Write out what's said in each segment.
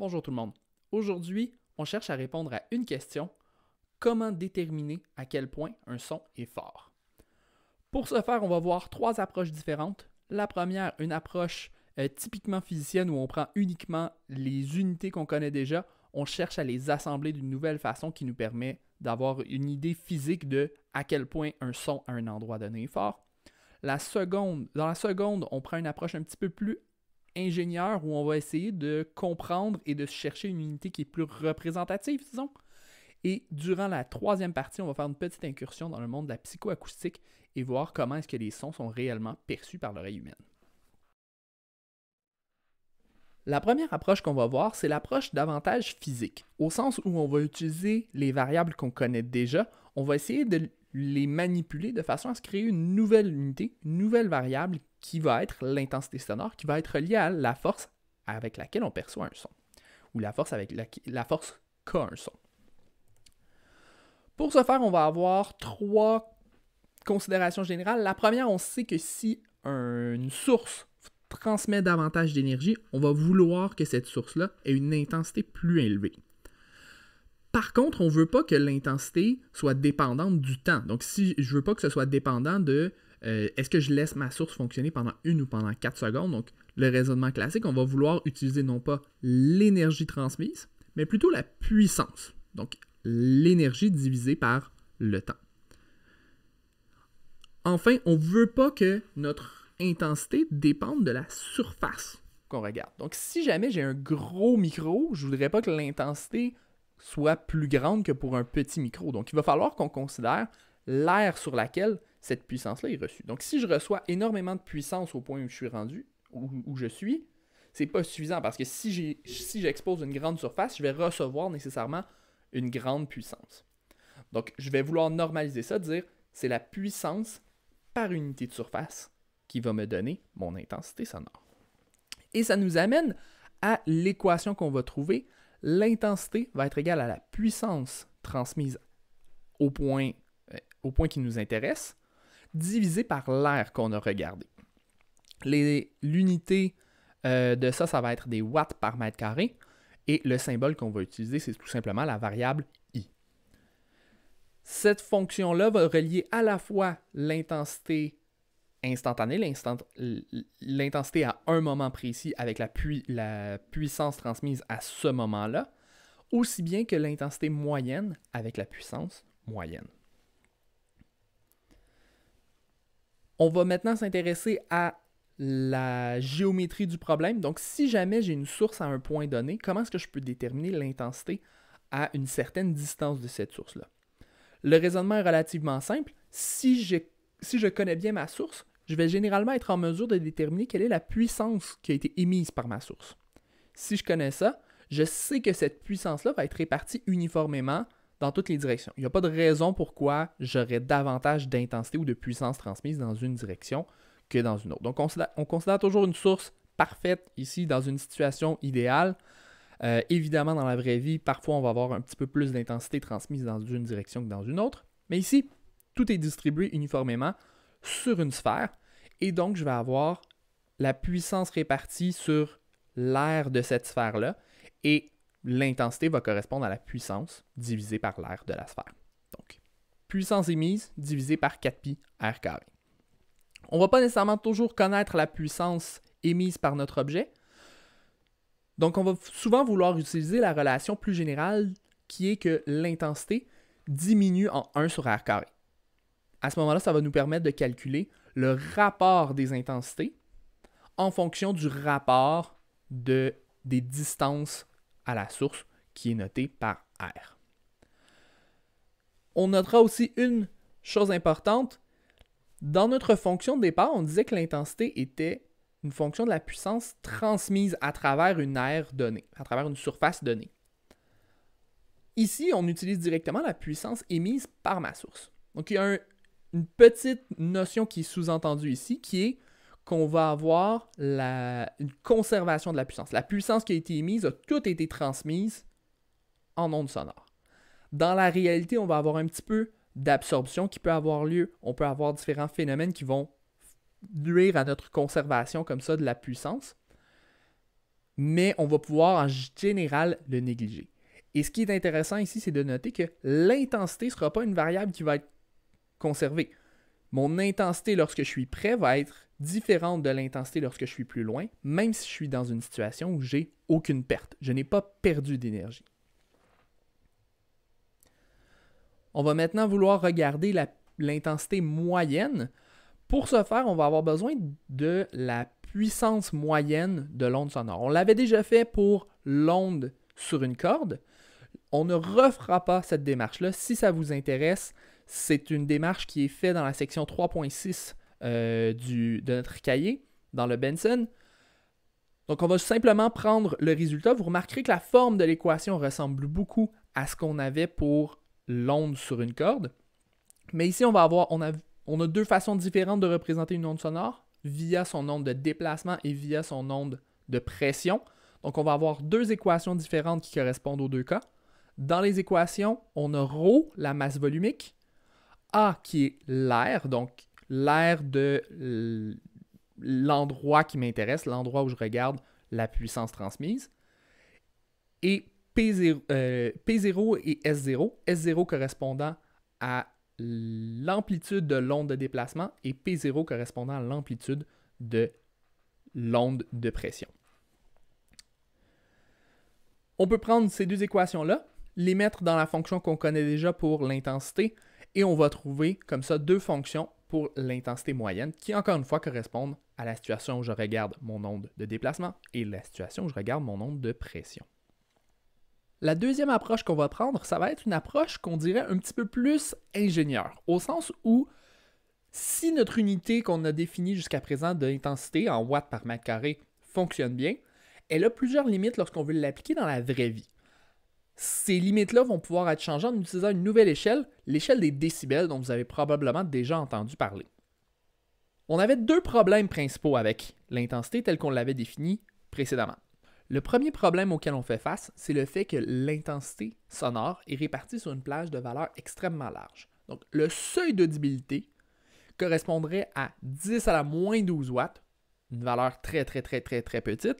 Bonjour tout le monde. Aujourd'hui, on cherche à répondre à une question. Comment déterminer à quel point un son est fort? Pour ce faire, on va voir trois approches différentes. La première, une approche euh, typiquement physicienne où on prend uniquement les unités qu'on connaît déjà, on cherche à les assembler d'une nouvelle façon qui nous permet d'avoir une idée physique de à quel point un son à un endroit donné est fort. La seconde, dans la seconde, on prend une approche un petit peu plus ingénieur où on va essayer de comprendre et de chercher une unité qui est plus représentative, disons. Et durant la troisième partie, on va faire une petite incursion dans le monde de la psychoacoustique et voir comment est-ce que les sons sont réellement perçus par l'oreille humaine. La première approche qu'on va voir, c'est l'approche davantage physique, au sens où on va utiliser les variables qu'on connaît déjà, on va essayer de les manipuler de façon à se créer une nouvelle unité, une nouvelle variable qui va être l'intensité sonore, qui va être liée à la force avec laquelle on perçoit un son, ou la force avec la, la force qu'a un son. Pour ce faire, on va avoir trois considérations générales. La première, on sait que si une source transmet davantage d'énergie, on va vouloir que cette source-là ait une intensité plus élevée. Par contre, on ne veut pas que l'intensité soit dépendante du temps. Donc, si je ne veux pas que ce soit dépendant de euh, est-ce que je laisse ma source fonctionner pendant une ou pendant quatre secondes. Donc, le raisonnement classique, on va vouloir utiliser non pas l'énergie transmise, mais plutôt la puissance. Donc, l'énergie divisée par le temps. Enfin, on ne veut pas que notre intensité dépende de la surface qu'on regarde. Donc, si jamais j'ai un gros micro, je ne voudrais pas que l'intensité soit plus grande que pour un petit micro. Donc, il va falloir qu'on considère l'air sur laquelle cette puissance-là est reçue. Donc, si je reçois énormément de puissance au point où je suis rendu, où, je suis, c'est pas suffisant parce que si j'expose une grande surface, je vais recevoir nécessairement une grande puissance. Donc, je vais vouloir normaliser ça, dire c'est la puissance par unité de surface qui va me donner mon intensité sonore. Et ça nous amène à l'équation qu'on va trouver L'intensité va être égale à la puissance transmise au point, euh, au point qui nous intéresse, divisé par l'air qu'on a regardé. L'unité euh, de ça, ça va être des watts par mètre carré. Et le symbole qu'on va utiliser, c'est tout simplement la variable i. Cette fonction-là va relier à la fois l'intensité instantanée, l'intensité à un moment précis avec la, puissance transmise à ce moment-là, aussi bien que l'intensité moyenne avec la puissance moyenne. On va maintenant s'intéresser à la géométrie du problème. Donc, si jamais j'ai une source à un point donné, comment est-ce que je peux déterminer l'intensité à une certaine distance de cette source-là? Le raisonnement est relativement simple. Si, si je connais bien ma source, je vais généralement être en mesure de déterminer quelle est la puissance qui a été émise par ma source. Si je connais ça, je sais que cette puissance-là va être répartie uniformément dans toutes les directions. Il n'y a pas de raison pourquoi j'aurais davantage d'intensité ou de puissance transmise dans une direction que dans une autre. Donc on considère, toujours une source parfaite ici dans une situation idéale. Euh, évidemment, dans la vraie vie, parfois on va avoir un petit peu plus d'intensité transmise dans une direction que dans une autre. Mais ici, tout est distribué uniformément sur une sphère. Et donc, je vais avoir la puissance répartie sur l'air de cette sphère-là. Et l'intensité va correspondre à la puissance divisée par l'air de la sphère. Donc, puissance émise divisée par 4pi r carré. On ne va pas nécessairement toujours connaître la puissance émise par notre objet. Donc, on va souvent vouloir utiliser la relation plus générale qui est que l'intensité diminue en 1 sur r carré. À ce moment-là, ça va nous permettre de calculer le rapport des intensités en fonction du rapport de, des distances à la source qui est noté par R. On notera aussi une chose importante. Dans notre fonction de départ, on disait que l'intensité était une fonction de la puissance transmise à travers une aire donnée, à travers une surface donnée. Ici, on utilise directement la puissance émise par ma source. Donc, il y a un, une petite notion qui est sous-entendue ici, qui est qu'on va avoir la, une conservation de la puissance. La puissance qui a été émise a tout été transmise en ondes sonores. Dans la réalité, on va avoir un petit peu d'absorption qui peut avoir lieu. On peut avoir différents phénomènes qui vont nuire à notre conservation comme ça de la puissance. Mais on va pouvoir en général le négliger. Et ce qui est intéressant ici, c'est de noter que l'intensité ne sera pas une variable qui va être conserver. Mon intensité lorsque je suis prêt va être différente de l'intensité lorsque je suis plus loin, même si je suis dans une situation où j'ai aucune perte. Je n'ai pas perdu d'énergie. On va maintenant vouloir regarder l'intensité moyenne. Pour ce faire, on va avoir besoin de la puissance moyenne de l'onde sonore. On l'avait déjà fait pour l'onde sur une corde. On ne refera pas cette démarche-là. Si ça vous intéresse, c'est une démarche qui est faite dans la section 3.6 euh, de notre cahier, dans le Benson. Donc on va simplement prendre le résultat. Vous remarquerez que la forme de l'équation ressemble beaucoup à ce qu'on avait pour l'onde sur une corde. Mais ici, on va on a, on a deux façons différentes de représenter une onde sonore, via son onde de déplacement et via son onde de pression. Donc on va avoir deux équations différentes qui correspondent aux deux cas. Dans les équations, on a ρ, la masse volumique, a qui est l'air, donc l'air de l'endroit qui m'intéresse, l'endroit où je regarde la puissance transmise. Et P0, euh, P0 et S0, S0 correspondant à l'amplitude de l'onde de déplacement et P0 correspondant à l'amplitude de l'onde de pression. On peut prendre ces deux équations-là, les mettre dans la fonction qu'on connaît déjà pour l'intensité, et on va trouver comme ça deux fonctions pour l'intensité moyenne qui, encore une fois, correspondent à la situation où je regarde mon onde de déplacement et la situation où je regarde mon onde de pression. La deuxième approche qu'on va prendre, ça va être une approche qu'on dirait un petit peu plus ingénieure. au sens où si notre unité qu'on a définie jusqu'à présent de l'intensité en watts par mètre carré fonctionne bien, elle a plusieurs limites lorsqu'on veut l'appliquer dans la vraie vie ces limites-là vont pouvoir être changées en utilisant une nouvelle échelle, l'échelle des décibels dont vous avez probablement déjà entendu parler. On avait deux problèmes principaux avec l'intensité telle qu'on l'avait définie précédemment. Le premier problème auquel on fait face, c'est le fait que l'intensité sonore est répartie sur une plage de valeur extrêmement large. Donc le seuil d'audibilité correspondrait à 10 à la moins 12 watts, une valeur très très très très très petite,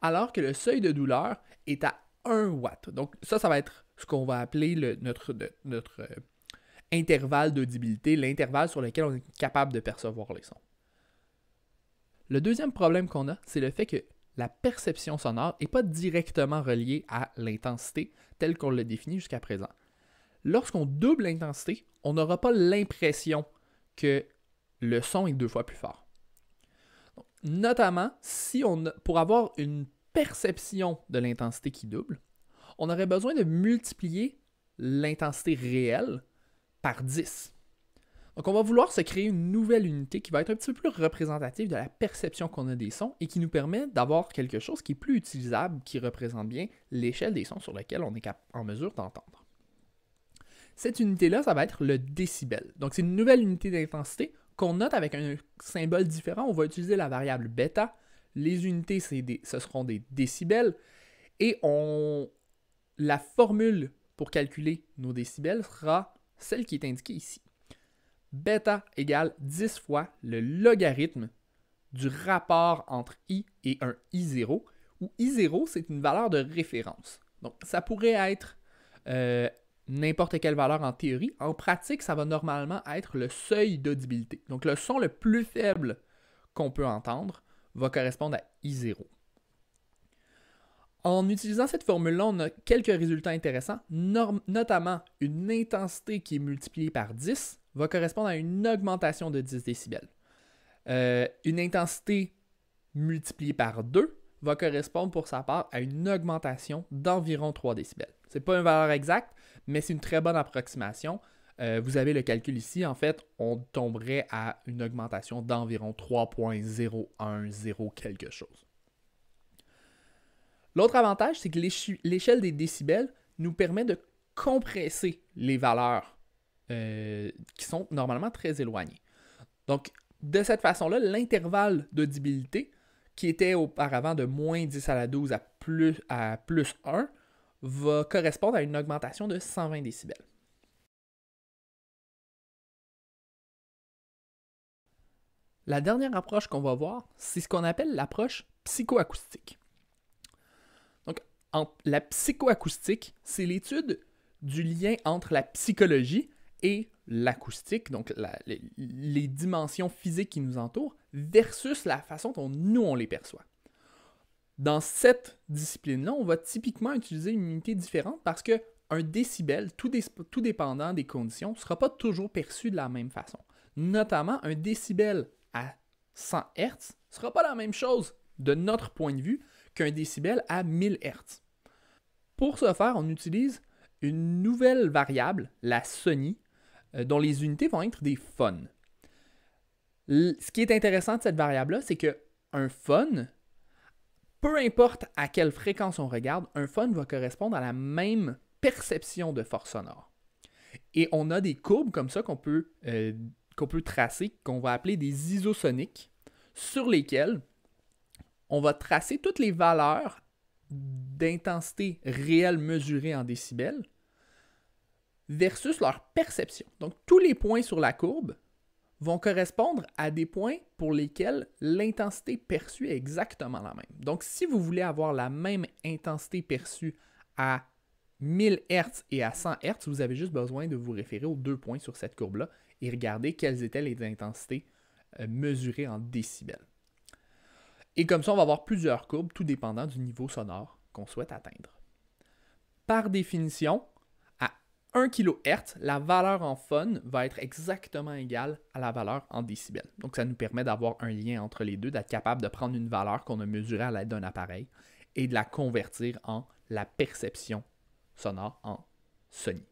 alors que le seuil de douleur est à 1 watt. Donc ça, ça va être ce qu'on va appeler notre, euh, intervalle d'audibilité, l'intervalle sur lequel on est capable de percevoir les sons. Le deuxième problème qu'on a, c'est le fait que la perception sonore n'est pas directement reliée à l'intensité telle qu'on l'a définie jusqu'à présent. Lorsqu'on double l'intensité, on n'aura pas l'impression que le son est deux fois plus fort. notamment, si on, pour avoir une perception de l'intensité qui double, on aurait besoin de multiplier l'intensité réelle par 10. Donc on va vouloir se créer une nouvelle unité qui va être un petit peu plus représentative de la perception qu'on a des sons et qui nous permet d'avoir quelque chose qui est plus utilisable, qui représente bien l'échelle des sons sur lesquels on est en mesure d'entendre. Cette unité-là, ça va être le décibel. Donc c'est une nouvelle unité d'intensité qu'on note avec un symbole différent. On va utiliser la variable bêta les unités, ce seront des décibels. Et on, la formule pour calculer nos décibels sera celle qui est indiquée ici. Bêta égale 10 fois le logarithme du rapport entre i et un i0, où i0, c'est une valeur de référence. Donc, ça pourrait être euh, n'importe quelle valeur en théorie. En pratique, ça va normalement être le seuil d'audibilité. Donc, le son le plus faible qu'on peut entendre va correspondre à I0. En utilisant cette formule-là, on a quelques résultats intéressants, notamment une intensité qui est multipliée par 10 va correspondre à une augmentation de 10 décibels. Euh, une intensité multipliée par 2 va correspondre pour sa part à une augmentation d'environ 3 décibels. Ce n'est pas une valeur exacte, mais c'est une très bonne approximation. Euh, vous avez le calcul ici. En fait, on tomberait à une augmentation d'environ 3.010 quelque chose. L'autre avantage, c'est que l'échelle des décibels nous permet de compresser les valeurs euh, qui sont normalement très éloignées. Donc, de cette façon-là, l'intervalle d'audibilité, qui était auparavant de moins 10 à la 12 à plus, à plus 1, va correspondre à une augmentation de 120 décibels. La dernière approche qu'on va voir, c'est ce qu'on appelle l'approche psychoacoustique. Donc, la psychoacoustique, c'est l'étude du lien entre la psychologie et l'acoustique, donc les, dimensions physiques qui nous entourent, versus la façon dont nous on les perçoit. Dans cette discipline-là, on va typiquement utiliser une unité différente parce que un décibel, tout, tout dépendant des conditions, ne sera pas toujours perçu de la même façon. Notamment, un décibel à 100 Hz ne sera pas la même chose de notre point de vue qu'un décibel à 1000 Hz. Pour ce faire, on utilise une nouvelle variable, la sony euh, dont les unités vont être des phones. Ce qui est intéressant de cette variable-là, c'est un phone, peu importe à quelle fréquence on regarde, un phone va correspondre à la même perception de force sonore. Et on a des courbes comme ça qu'on peut euh, qu'on peut tracer, qu'on va appeler des isosoniques, sur lesquels on va tracer toutes les valeurs d'intensité réelle mesurée en décibels versus leur perception. Donc tous les points sur la courbe vont correspondre à des points pour lesquels l'intensité perçue est exactement la même. Donc si vous voulez avoir la même intensité perçue à 1000 Hz et à 100 Hz, vous avez juste besoin de vous référer aux deux points sur cette courbe-là et regarder quelles étaient les intensités euh, mesurées en décibels. Et comme ça, on va avoir plusieurs courbes, tout dépendant du niveau sonore qu'on souhaite atteindre. Par définition, à 1 kHz, la valeur en phone va être exactement égale à la valeur en décibels. Donc ça nous permet d'avoir un lien entre les deux, d'être capable de prendre une valeur qu'on a mesurée à l'aide d'un appareil et de la convertir en la perception sonore en Sony.